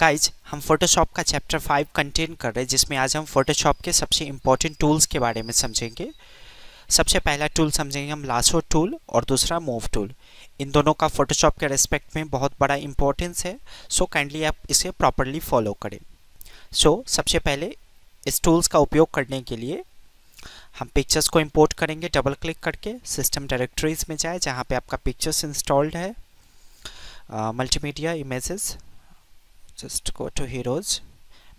guys हम Photoshop का chapter five contain कर रहे हैं जिसमें आज हम फोटोशॉप के सबसे इम्पॉर्टेंट टूल्स के बारे में समझेंगे सबसे पहला टूल समझेंगे हम लासो टूल और दूसरा मूव टूल इन दोनों का फोटोशॉप के रेस्पेक्ट में बहुत बड़ा इंपॉर्टेंस है सो so काइंडली आप इसे प्रॉपरली फॉलो करें सो so, सबसे पहले इस टूल्स का उपयोग करने के लिए हम पिक्चर्स को इंपोर्ट करेंगे डबल क्लिक करके सिस्टम डायरेक्टरीज में जाए जहाँ पे आपका पिक्चर्स इंस्टॉल्ड है multimedia images just go to heroes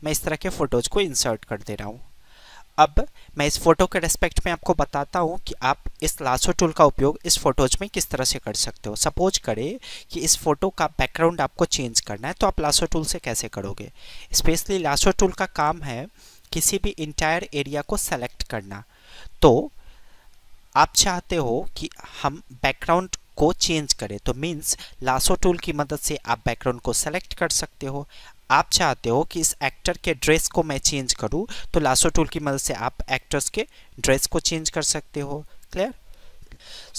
मैं इस तरह के फ़ोटोज़ को इंसर्ट कर दे रहा हूँ अब मैं इस फ़ोटो के रेस्पेक्ट में आपको बताता हूँ कि आप इस लासो टूल का उपयोग इस फ़ोटोज़ में किस तरह से कर सकते हो सपोज करें कि इस फ़ोटो का बैकग्राउंड आपको चेंज करना है तो आप लासो टूल से कैसे करोगे स्पेशली लासो टूल का काम है किसी भी इंटायर एरिया को सेलेक्ट करना तो आप चाहते हो कि हम बैकग्राउंड को चेंज करें तो मीन्स लासो टूल की मदद से आप बैकग्राउंड को सेलेक्ट कर सकते हो आप चाहते हो कि इस एक्टर के ड्रेस को मैं चेंज करूं तो लासो टूल की मदद से आप एक्टर्स के ड्रेस को चेंज कर सकते हो clear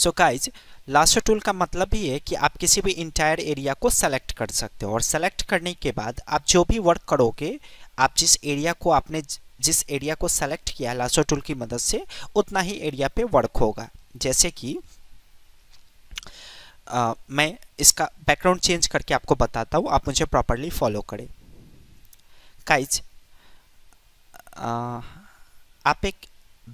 so guys lasso tool का मतलब ये है कि आप किसी भी इंटायर एरिया को सेलेक्ट कर सकते हो और सेलेक्ट करने के बाद आप जो भी वर्क करोगे आप जिस एरिया को आपने जिस एरिया को सेलेक्ट किया लासो टूल की मदद से उतना ही एरिया पे वर्क होगा जैसे कि मैं इसका बैकग्राउंड चेंज करके आपको बताता हूँ आप मुझे प्रॉपरली फॉलो करें काइज आप एक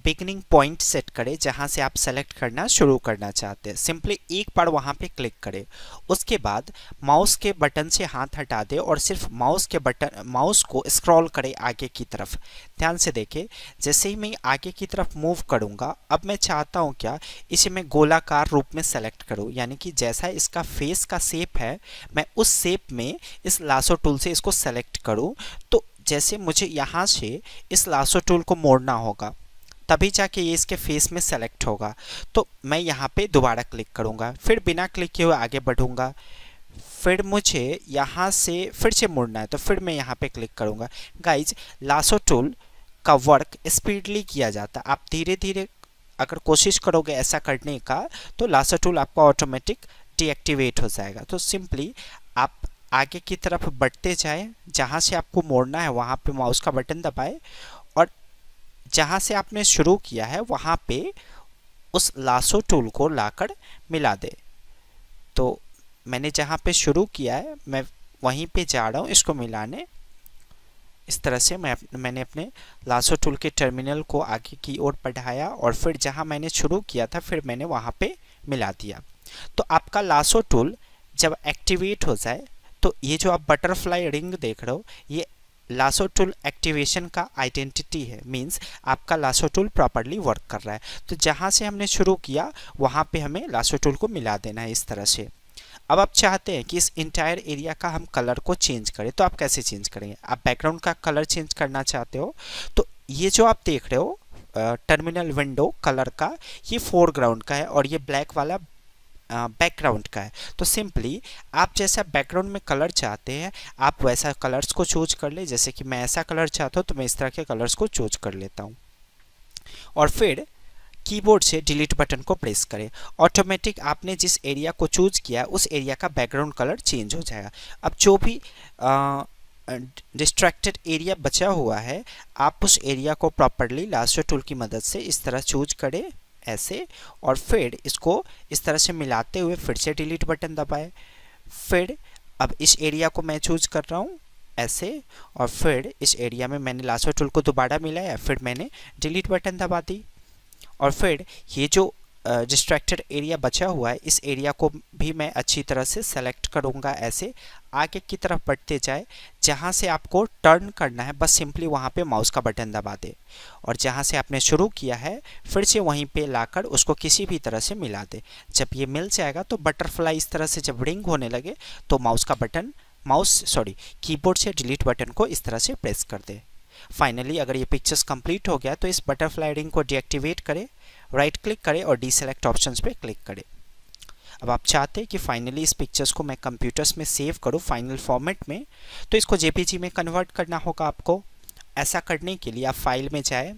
बिगनिंग पॉइंट सेट करें जहां से आप सेलेक्ट करना शुरू करना चाहते हैं सिंपली एक बार वहां पे क्लिक करें उसके बाद माउस के बटन से हाथ हटा दें और सिर्फ माउस के बटन माउस को स्क्रॉल करें आगे की तरफ ध्यान से देखें जैसे ही मैं आगे की तरफ मूव करूंगा अब मैं चाहता हूं क्या इसे मैं गोलाकार रूप में सेलेक्ट करूँ यानी कि जैसा इसका फेस का सेप है मैं उस सेप में इस लासो टूल से इसको सेलेक्ट करूँ तो जैसे मुझे यहाँ से इस लासो टूल को मोड़ना होगा तभी जाके ये इसके फेस में सेलेक्ट होगा तो मैं यहाँ पे दोबारा क्लिक करूँगा फिर बिना क्लिक किए हुए आगे बढ़ूँगा फिर मुझे यहाँ से फिर से मुड़ना है तो फिर मैं यहाँ पे क्लिक करूँगा गाइज लासो टूल का वर्क स्पीडली किया जाता है आप धीरे धीरे अगर कोशिश करोगे ऐसा करने का तो लासो टूल आपका ऑटोमेटिक डीएक्टिवेट हो जाएगा तो सिंपली आप आगे की तरफ बढ़ते जाएँ जहाँ से आपको मोड़ना है वहाँ पे माउस का बटन दबाएं जहाँ से आपने शुरू किया है वहाँ पे उस लासो टूल को लाकर मिला दे तो मैंने जहाँ पे शुरू किया है मैं वहीं पे जा रहा हूँ इसको मिलाने इस तरह से मैं मैंने अपने लासो टूल के टर्मिनल को आगे की ओर बढ़ाया और फिर जहाँ मैंने शुरू किया था फिर मैंने वहाँ पे मिला दिया तो आपका लासो टूल जब एक्टिवेट हो जाए तो ये जो आप बटरफ्लाई रिंग देख रहे हो ये लासो टूल एक्टिवेशन का आइडेंटिटी है मींस आपका लासो टूल प्रॉपरली वर्क कर रहा है तो जहाँ से हमने शुरू किया वहाँ पे हमें लासो टूल को मिला देना है इस तरह से अब आप चाहते हैं कि इस इंटायर एरिया का हम कलर को चेंज करें तो आप कैसे चेंज करेंगे आप बैकग्राउंड का कलर चेंज करना चाहते हो तो ये जो आप देख रहे हो टर्मिनल विंडो कलर का ये फोरग्राउंड का है और ये ब्लैक वाला बैकग्राउंड का है तो सिंपली आप जैसा बैकग्राउंड में कलर चाहते हैं आप वैसा कलर्स को चूज कर ले जैसे कि मैं ऐसा कलर चाहता हूँ तो मैं इस तरह के कलर्स को चूज कर लेता हूँ और फिर कीबोर्ड से डिलीट बटन को प्रेस करें ऑटोमेटिक आपने जिस एरिया को चूज किया उस एरिया का बैकग्राउंड कलर चेंज हो जाएगा अब जो भी डिस्ट्रैक्टेड एरिया बचा हुआ है आप उस एरिया को प्रॉपरली लास्टो टूल की मदद से इस तरह चूज करें ऐसे और फिर इसको इस तरह से मिलाते हुए फिर से डिलीट बटन दबाए फिर अब इस एरिया को मैं चूज कर रहा हूँ ऐसे और फिर इस एरिया में मैंने लास्ट टूल को दोबारा मिलाया फिर मैंने डिलीट बटन दबा दी और फिर ये जो डिस्ट्रैक्टेड एरिया बचा हुआ है इस एरिया को भी मैं अच्छी तरह से सेलेक्ट करूँगा ऐसे आगे की तरफ बढ़ते जाए जहाँ से आपको टर्न करना है बस सिंपली वहाँ पे माउस का बटन दबा दे और जहाँ से आपने शुरू किया है फिर से वहीं पे लाकर उसको किसी भी तरह से मिला दे जब ये मिल जाएगा तो बटरफ्लाई इस तरह से जब रिंग होने लगे तो माउस का बटन माउस सॉरी कीबोर्ड से डिलीट बटन को इस तरह से प्रेस कर दे फाइनली अगर ये पिक्चर्स कंप्लीट हो गया तो इस बटरफ्लाई रिंग को डीएक्टिवेट करें राइट क्लिक करें और डीसेलेक्ट ऑप्शंस पे क्लिक करें अब आप चाहते हैं कि फाइनली इस पिक्चर्स को मैं कंप्यूटर्स में सेव करूँ फाइनल फॉर्मेट में तो इसको जेपीजी में कन्वर्ट करना होगा आपको ऐसा करने के लिए आप फाइल में जाए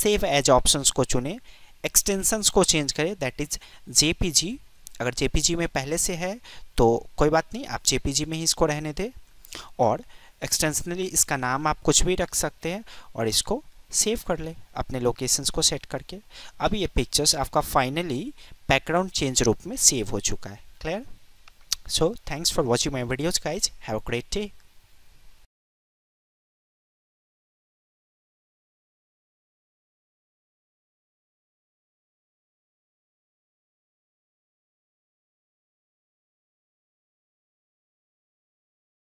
सेव एज ऑप्शन को चुने एक्सटेंसन्स को चेंज करें दैट इज़ जे अगर जे में पहले से है तो कोई बात नहीं आप जे में ही इसको रहने दें और एक्सटेंशनली इसका नाम आप कुछ भी रख सकते हैं और इसको सेव कर ले अपने लोकेशंस को सेट करके अब ये पिक्चर्स आपका फाइनली बैकग्राउंड चेंज रूप में सेव हो चुका है clear so thanks for watching my videos guys have a great day